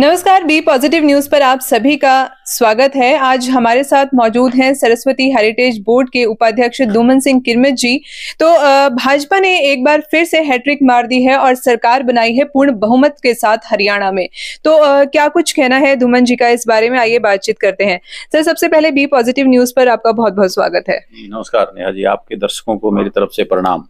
नमस्कार B positive news पर आप सभी का स्वागत है आज हमारे साथ मौजूद हैं सरस्वती हेरिटेज बोर्ड के उपाध्यक्ष दुमन सिंह किरमत जी तो भाजपा ने एक बार फिर से हैट्रिक मार दी है और सरकार बनाई है पूर्ण बहुमत के साथ हरियाणा में तो क्या कुछ कहना है दुमन जी का इस बारे में आइए बातचीत करते हैं सर सबसे पहले बी पॉजिटिव न्यूज पर आपका बहुत बहुत स्वागत है नमस्कार नेहा जी आपके दर्शकों को मेरी तरफ से प्रणाम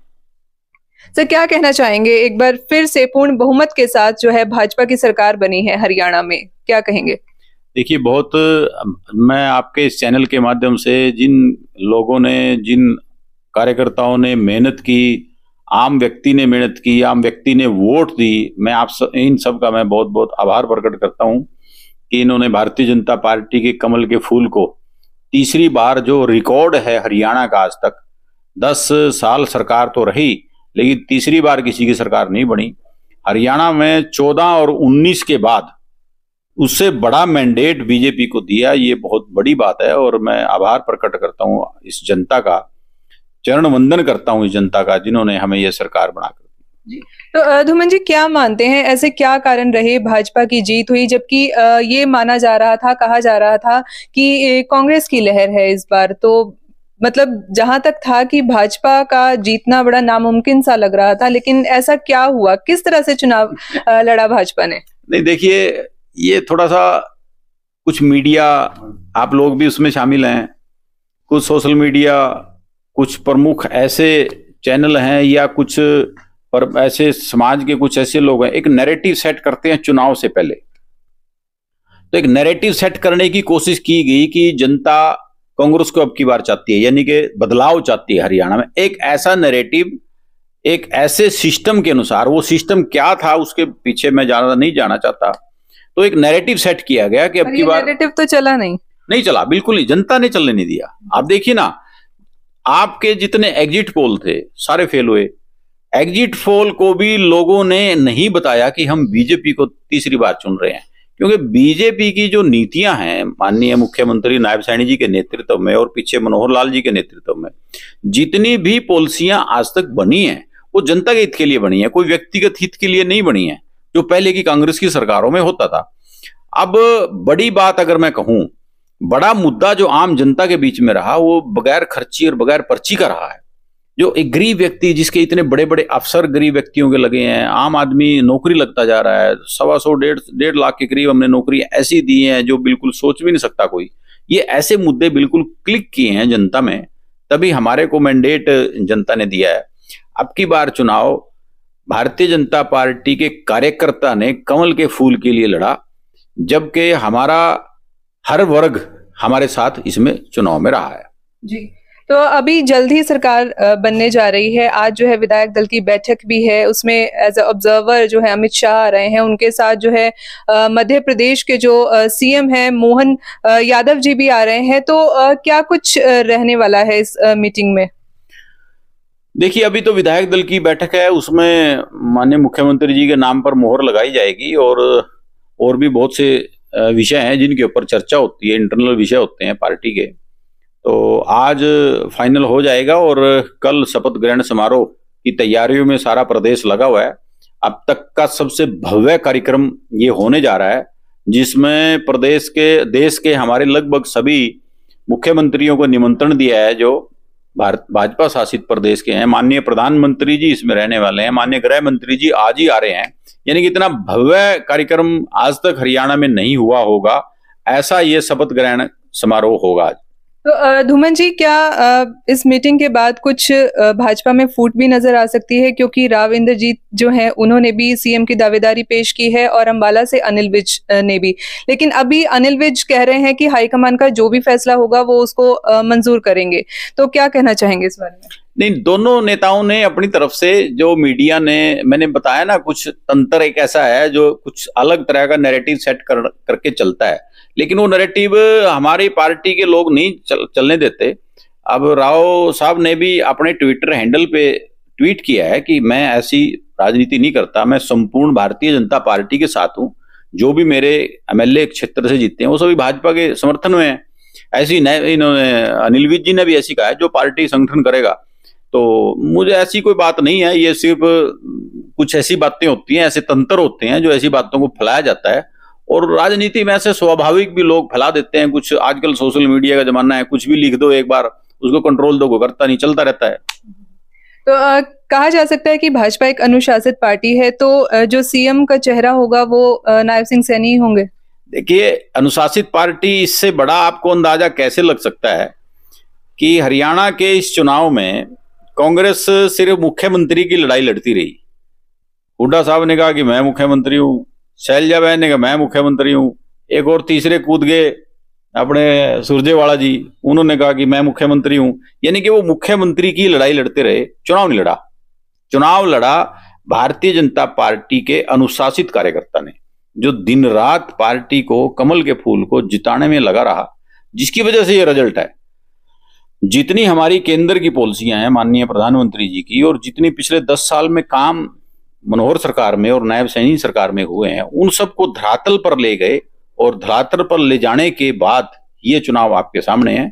सर तो क्या कहना चाहेंगे एक बार फिर से पूर्ण बहुमत के साथ जो है भाजपा की सरकार बनी है हरियाणा में क्या कहेंगे देखिए बहुत मैं आपके इस चैनल के माध्यम से जिन लोगों ने जिन कार्यकर्ताओं ने मेहनत की आम व्यक्ति ने मेहनत की आम व्यक्ति ने वोट दी मैं आप स, इन सब का मैं बहुत बहुत आभार प्रकट करता हूँ कि इन्होंने भारतीय जनता पार्टी के कमल के फूल को तीसरी बार जो रिकॉर्ड है हरियाणा का आज तक दस साल सरकार तो रही लेकिन तीसरी बार किसी की सरकार नहीं बनी हरियाणा में चौदह और उन्नीस के बाद उससे बड़ा मैंडेट बीजेपी को दिया ये बहुत बड़ी बात है और मैं आभार प्रकट करता हूँ इस जनता का चरण वंदन करता हूँ इस जनता का जिन्होंने हमें यह सरकार बनाकर तो धुमन जी क्या मानते हैं ऐसे क्या कारण रहे भाजपा की जीत हुई जबकि ये माना जा रहा था कहा जा रहा था कि कांग्रेस की लहर है इस बार तो मतलब जहां तक था कि भाजपा का जीतना बड़ा नामुमकिन सा लग रहा था लेकिन ऐसा क्या हुआ किस तरह से चुनाव लड़ा भाजपा ने नहीं देखिए ये थोड़ा सा कुछ मीडिया आप लोग भी उसमें शामिल हैं कुछ सोशल मीडिया कुछ प्रमुख ऐसे चैनल हैं या कुछ पर ऐसे समाज के कुछ ऐसे लोग हैं एक नैरेटिव सेट करते हैं चुनाव से पहले तो एक नैरेटिव सेट करने की कोशिश की गई कि जनता कांग्रेस को अब की बार चाहती है यानी कि बदलाव चाहती है हरियाणा में एक ऐसा नेरेटिव एक ऐसे सिस्टम के अनुसार वो सिस्टम क्या था उसके पीछे मैं जाना नहीं जाना चाहता तो एक नैरेटिव सेट किया गया कि अब की बार नैरेटिव तो चला नहीं नहीं चला बिल्कुल नहीं जनता ने चलने नहीं दिया आप देखिए ना आपके जितने एग्जिट पोल थे सारे फेल हुए एग्जिट पोल को भी लोगों ने नहीं बताया कि हम बीजेपी को तीसरी बार चुन रहे हैं क्योंकि बीजेपी की जो नीतियां हैं माननीय मुख्यमंत्री नायब सैनी जी के नेतृत्व में और पीछे मनोहर लाल जी के नेतृत्व में जितनी भी पॉलिसियां आज तक बनी हैं वो जनता के हित के लिए बनी है कोई व्यक्तिगत हित के लिए नहीं बनी है जो पहले की कांग्रेस की सरकारों में होता था अब बड़ी बात अगर मैं कहूं बड़ा मुद्दा जो आम जनता के बीच में रहा वो बगैर खर्ची और बगैर पर्ची का रहा है जो एक गरीब व्यक्ति जिसके इतने बड़े बड़े अफसर गरीब व्यक्तियों के लगे हैं आम आदमी नौकरी लगता जा रहा है सवा सौ डेढ़ डेढ़ लाख के करीब हमने नौकरी ऐसी दी है जो बिल्कुल सोच भी नहीं सकता कोई ये ऐसे मुद्दे बिल्कुल क्लिक किए हैं जनता में तभी हमारे को मैंडेट जनता ने दिया है अब की बार चुनाव भारतीय जनता पार्टी के कार्यकर्ता ने कमल के फूल के लिए लड़ा जबकि हमारा हर वर्ग हमारे साथ इसमें चुनाव में रहा है जी तो अभी जल्द ही सरकार बनने जा रही है आज जो है विधायक दल की बैठक भी है उसमें एज ए ऑब्जर्वर जो है अमित शाह आ रहे हैं उनके साथ जो है मध्य प्रदेश के जो सीएम है मोहन यादव जी भी आ रहे हैं तो क्या कुछ रहने वाला है इस मीटिंग में देखिए अभी तो विधायक दल की बैठक है उसमें माननीय मुख्यमंत्री जी के नाम पर मोहर लगाई जाएगी और और भी बहुत से विषय हैं जिनके ऊपर चर्चा होती है इंटरनल विषय होते हैं पार्टी के तो आज फाइनल हो जाएगा और कल शपथ ग्रहण समारोह की तैयारियों में सारा प्रदेश लगा हुआ है अब तक का सबसे भव्य कार्यक्रम ये होने जा रहा है जिसमें प्रदेश के देश के हमारे लगभग सभी मुख्यमंत्रियों को निमंत्रण दिया है जो भारत भाजपा शासित प्रदेश के हैं माननीय प्रधानमंत्री जी इसमें रहने वाले हैं माननीय गृह मंत्री जी आज ही आ रहे हैं यानी कि इतना भव्य कार्यक्रम आज तक हरियाणा में नहीं हुआ होगा ऐसा ये शपथ ग्रहण समारोह होगा आज तो धूमन जी क्या इस मीटिंग के बाद कुछ भाजपा में फूट भी नजर आ सकती है क्योंकि राव इंद्रजीत जो है उन्होंने भी सीएम की दावेदारी पेश की है और अंबाला से अनिल विज ने भी लेकिन अभी अनिल विज कह रहे हैं कि हाईकमान का जो भी फैसला होगा वो उसको मंजूर करेंगे तो क्या कहना चाहेंगे इस बारे में नहीं दोनों नेताओं ने अपनी तरफ से जो मीडिया ने मैंने बताया ना कुछ तंत्र एक ऐसा है जो कुछ अलग तरह का नैरेटिव सेट कर करके चलता है लेकिन वो नैरेटिव हमारी पार्टी के लोग नहीं चल, चलने देते अब राव साहब ने भी अपने ट्विटर हैंडल पे ट्वीट किया है कि मैं ऐसी राजनीति नहीं करता मैं संपूर्ण भारतीय जनता पार्टी के साथ हूँ जो भी मेरे एमएलए क्षेत्र से जीतते हैं वो सभी भाजपा के समर्थन में हैं ऐसी इन्होंने अनिल विज जी ने भी ऐसी कहा है जो पार्टी संगठन करेगा तो मुझे ऐसी कोई बात नहीं है ये सिर्फ कुछ ऐसी बातें होती हैं ऐसे तंत्र होते हैं जो ऐसी बातों को फैलाया जाता है और राजनीति में ऐसे स्वाभाविक भी लोग फैला देते हैं कुछ आजकल सोशल मीडिया का जमाना है कुछ भी लिख दो एक बार उसको कंट्रोल दो करता नहीं चलता रहता है तो आ, कहा जा सकता है कि भाजपा एक अनुशासित पार्टी है तो आ, जो सीएम का चेहरा होगा वो नायब सिंह सैनी होंगे देखिए अनुशासित पार्टी इससे बड़ा आपको अंदाजा कैसे लग सकता है कि हरियाणा के इस चुनाव में कांग्रेस सिर्फ मुख्यमंत्री की लड़ाई लड़ती रही हुडा साहब ने कहा कि मैं मुख्यमंत्री हूं शैलजा बहन ने कहा मैं मुख्यमंत्री हूं एक और तीसरे कूद गए अपने सुरजेवाला जी उन्होंने कहा कि मैं मुख्यमंत्री हूं यानी कि वो मुख्यमंत्री की लड़ाई लड़ते रहे चुनाव नहीं लड़ा चुनाव लड़ा भारतीय जनता पार्टी के अनुशासित कार्यकर्ता ने जो दिन रात पार्टी को कमल के फूल को जिताने में लगा रहा जिसकी वजह से ये रिजल्ट है जितनी हमारी केंद्र की पॉलिसियां हैं माननीय प्रधानमंत्री जी की और जितनी पिछले दस साल में काम मनोहर सरकार में और नायब सैनी सरकार में हुए हैं उन सबको धरातल पर ले गए और धरातल पर ले जाने के बाद ये चुनाव आपके सामने है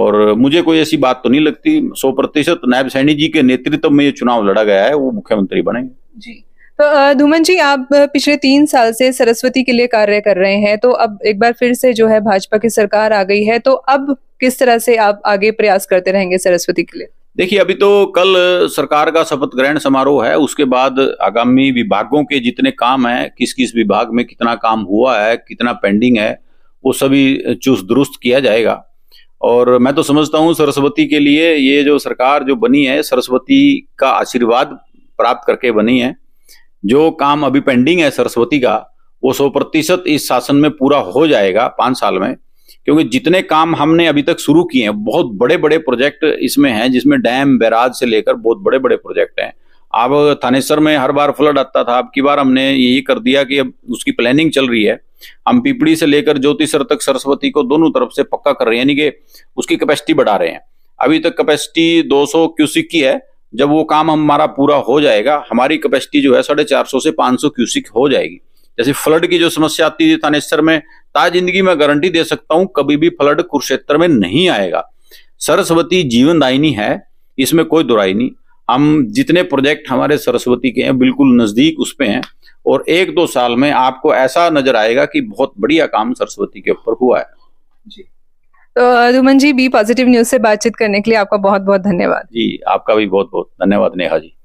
और मुझे कोई ऐसी बात तो नहीं लगती सौ प्रतिशत नायब सैनी जी के नेतृत्व में ये चुनाव लड़ा गया है वो मुख्यमंत्री बनेंगे जी तो धूमन जी आप पिछले तीन साल से सरस्वती के लिए कार्य कर रहे हैं तो अब एक बार फिर से जो है भाजपा की सरकार आ गई है तो अब किस तरह से आप आगे प्रयास करते रहेंगे सरस्वती के लिए देखिए अभी तो कल सरकार का शपथ ग्रहण समारोह है उसके बाद आगामी विभागों के जितने काम हैं किस किस विभाग में कितना काम हुआ है कितना पेंडिंग है वो सभी चुस्त दुरुस्त किया जाएगा और मैं तो समझता हूँ सरस्वती के लिए ये जो सरकार जो बनी है सरस्वती का आशीर्वाद प्राप्त करके बनी है जो काम अभी पेंडिंग है सरस्वती का वो सौ प्रतिशत इस शासन में पूरा हो जाएगा पांच साल में क्योंकि जितने काम हमने अभी तक शुरू किए हैं बहुत बड़े बड़े प्रोजेक्ट इसमें हैं जिसमें डैम बैराज से लेकर बहुत बड़े बड़े प्रोजेक्ट हैं अब थानेसर में हर बार फ्लड आता था अब की बार हमने यही कर दिया कि अब उसकी प्लानिंग चल रही है हम पीपड़ी से लेकर ज्योतिसर तक सरस्वती को दोनों तरफ से पक्का कर रहे हैं यानी कि उसकी कैपेसिटी बढ़ा रहे हैं अभी तक कैपेसिटी 200 क्यूसिक की है जब वो काम हमारा पूरा हो जाएगा हमारी कैपेसिटी जो है साढ़े चार सौ से पाँच सौ क्यूसिक हो जाएगी जैसे फ्लड की जो समस्या आती थी थानेसर में ताज जिंदगी में गारंटी दे सकता हूं कभी भी फ्लड कुरुक्षेत्र में नहीं आएगा सरस्वती जीवनदायिनी है इसमें कोई दुराई नहीं हम जितने प्रोजेक्ट हमारे सरस्वती के हैं बिल्कुल नजदीक उस पर हैं और एक दो साल में आपको ऐसा नजर आएगा कि बहुत बढ़िया काम सरस्वती के ऊपर हुआ है जी तो Ruman ji B positive news से बातचीत करने के लिए आपका बहुत बहुत धन्यवाद जी आपका भी बहुत बहुत धन्यवाद नेहा जी